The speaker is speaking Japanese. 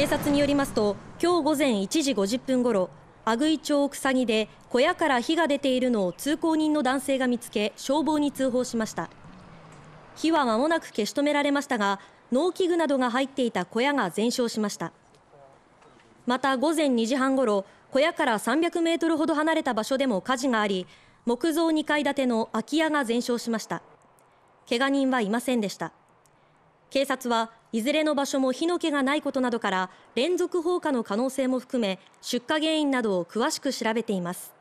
警察によりますと今日午前1時50分ごろ阿久井町草木で小屋から火が出ているのを通行人の男性が見つけ消防に通報しました火は間もなく消し止められましたが農機具などが入っていた小屋が全焼しましたまた午前2時半ごろ小屋から300メートルほど離れた場所でも火事があり木造2階建ての空き家が全焼しましたけが人はいませんでした警察はいずれの場所も火の気がないことなどから連続放火の可能性も含め出火原因などを詳しく調べています